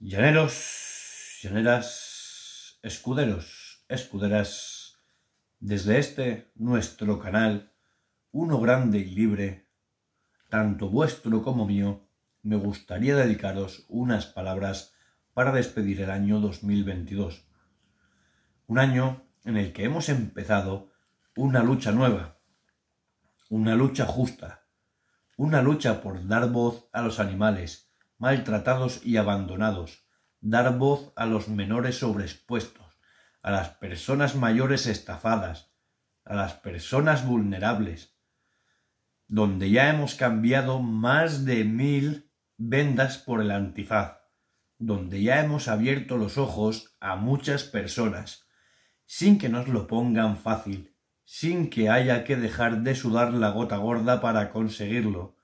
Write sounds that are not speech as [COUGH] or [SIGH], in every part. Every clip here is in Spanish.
Llaneros, llaneras, escuderos, escuderas, desde este nuestro canal, uno grande y libre, tanto vuestro como mío, me gustaría dedicaros unas palabras para despedir el año 2022. Un año en el que hemos empezado una lucha nueva, una lucha justa, una lucha por dar voz a los animales, maltratados y abandonados, dar voz a los menores sobreexpuestos, a las personas mayores estafadas, a las personas vulnerables, donde ya hemos cambiado más de mil vendas por el antifaz, donde ya hemos abierto los ojos a muchas personas, sin que nos lo pongan fácil, sin que haya que dejar de sudar la gota gorda para conseguirlo,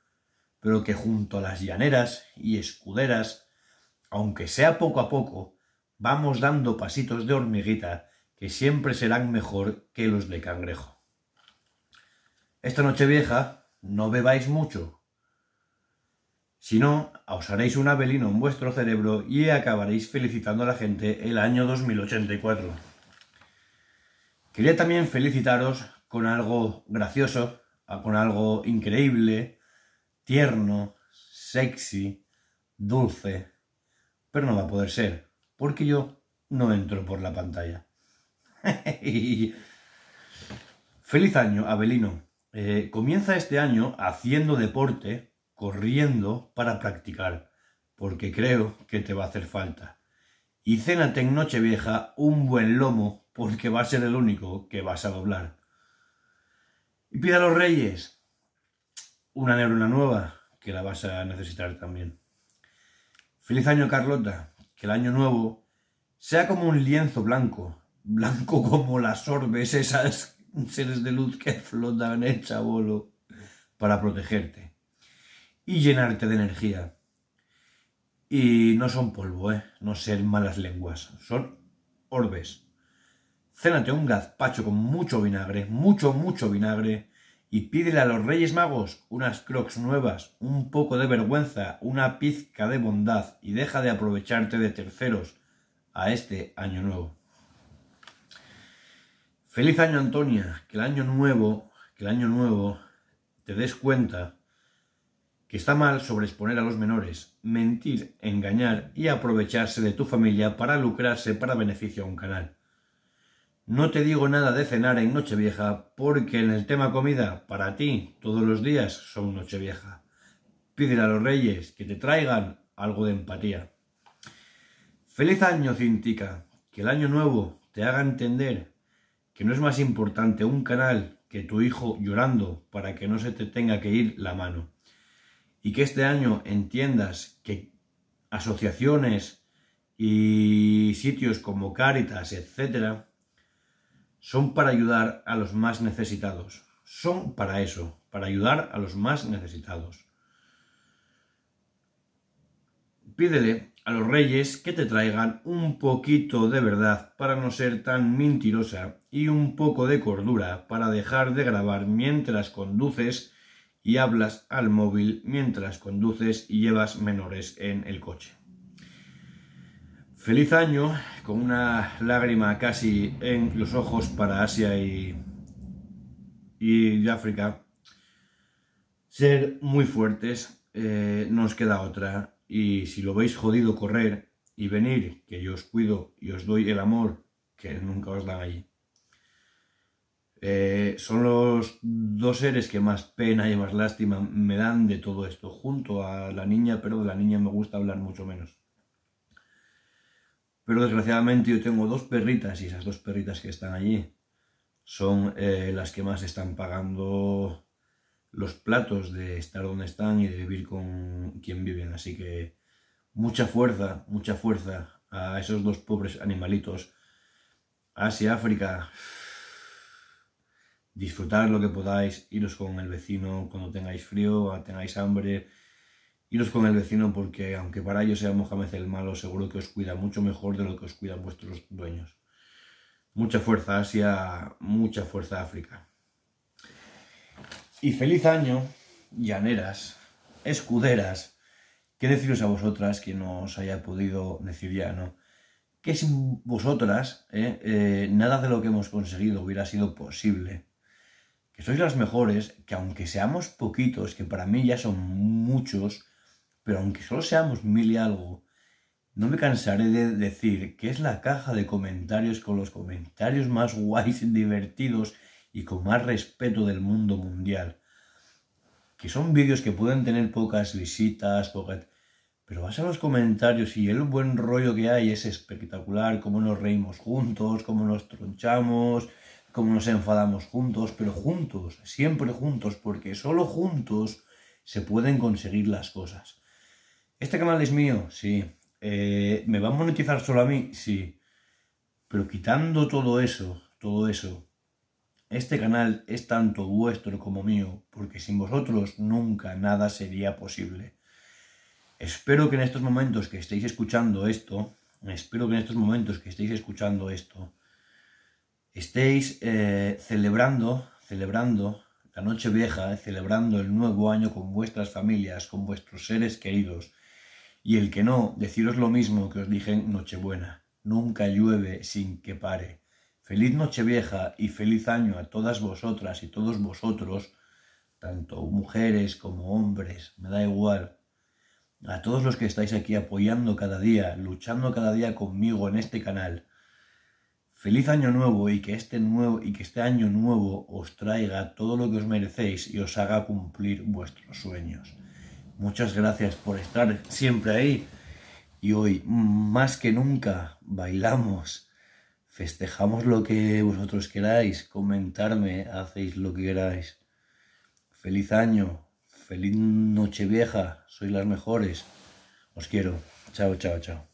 pero que junto a las llaneras y escuderas, aunque sea poco a poco, vamos dando pasitos de hormiguita que siempre serán mejor que los de cangrejo. Esta noche vieja no bebáis mucho, si no, os un abelino en vuestro cerebro y acabaréis felicitando a la gente el año 2084. Quería también felicitaros con algo gracioso, ah, con algo increíble, tierno, sexy, dulce, pero no va a poder ser, porque yo no entro por la pantalla. [LAUGHS] Feliz año, Abelino. Eh, comienza este año haciendo deporte, corriendo para practicar, porque creo que te va a hacer falta. Y cénate en Nochevieja un buen lomo porque va a ser el único que vas a doblar. Y pide a los reyes una neurona nueva, que la vas a necesitar también. Feliz año, Carlota, que el año nuevo sea como un lienzo blanco, blanco como las orbes, esas seres de luz que flotan en eh, chabolo, para protegerte y llenarte de energía. Y no son polvo, eh, no ser malas lenguas, son orbes cénate un gazpacho con mucho vinagre, mucho, mucho vinagre, y pídele a los Reyes Magos unas crocs nuevas, un poco de vergüenza, una pizca de bondad, y deja de aprovecharte de terceros a este año nuevo. Feliz año, Antonia, que el año nuevo, que el año nuevo te des cuenta que está mal sobreexponer a los menores, mentir, engañar y aprovecharse de tu familia para lucrarse para beneficio a un canal. No te digo nada de cenar en Nochevieja, porque en el tema comida, para ti, todos los días son Nochevieja. Pídele a los reyes que te traigan algo de empatía. Feliz año, Cintica. Que el año nuevo te haga entender que no es más importante un canal que tu hijo llorando para que no se te tenga que ir la mano. Y que este año entiendas que asociaciones y sitios como Cáritas, etcétera, son para ayudar a los más necesitados. Son para eso, para ayudar a los más necesitados. Pídele a los reyes que te traigan un poquito de verdad para no ser tan mentirosa y un poco de cordura para dejar de grabar mientras conduces y hablas al móvil mientras conduces y llevas menores en el coche. Feliz año, con una lágrima casi en los ojos para Asia y, y África. Ser muy fuertes, eh, no os queda otra. Y si lo veis jodido correr y venir, que yo os cuido y os doy el amor que nunca os dan allí. Eh, son los dos seres que más pena y más lástima me dan de todo esto, junto a la niña, pero de la niña me gusta hablar mucho menos. Pero desgraciadamente yo tengo dos perritas y esas dos perritas que están allí son eh, las que más están pagando los platos de estar donde están y de vivir con quien viven. Así que mucha fuerza, mucha fuerza a esos dos pobres animalitos. Asia, África, disfrutar lo que podáis, iros con el vecino cuando tengáis frío, tengáis hambre, Iros con el vecino porque, aunque para ellos sea Mohamed el malo, seguro que os cuida mucho mejor de lo que os cuidan vuestros dueños. Mucha fuerza Asia, mucha fuerza África. Y feliz año, llaneras, escuderas. ¿Qué deciros a vosotras que no os haya podido decir ya, no? Que sin vosotras eh, eh, nada de lo que hemos conseguido hubiera sido posible que sois las mejores, que aunque seamos poquitos, que para mí ya son muchos, pero aunque solo seamos mil y algo, no me cansaré de decir que es la caja de comentarios con los comentarios más [LAUGHS] guays, divertidos y con más respeto del mundo mundial. Que son vídeos que pueden tener pocas visitas, Pero vas a los comentarios y el buen rollo que hay es espectacular, cómo nos reímos juntos, cómo nos tronchamos, cómo nos enfadamos juntos, pero juntos, siempre juntos, porque solo juntos se pueden conseguir las cosas. Este canal es mío, sí. Eh, ¿Me va a monetizar solo a mí? Sí. Pero quitando todo eso, todo eso, este canal es tanto vuestro como mío, porque sin vosotros nunca nada sería posible. Espero que en estos momentos que estéis escuchando esto, espero que en estos momentos que estéis escuchando esto, estéis eh, celebrando, celebrando la noche vieja, eh, celebrando el nuevo año con vuestras familias, con vuestros seres queridos, y el que no, deciros lo mismo que os dije en Nochebuena. Nunca llueve sin que pare. Feliz Nochevieja y feliz año a todas vosotras y todos vosotros, tanto mujeres como hombres, me da igual. A todos los que estáis aquí apoyando cada día, luchando cada día conmigo en este canal. Feliz año nuevo y que este nuevo y que este año nuevo os traiga todo lo que os merecéis y os haga cumplir vuestros sueños. Muchas gracias por estar siempre ahí. Y hoy, más que nunca, bailamos, festejamos lo que vosotros queráis, comentarme, hacéis lo que queráis. Feliz año, feliz noche vieja, sois las mejores. Os quiero. Chao, chao, chao.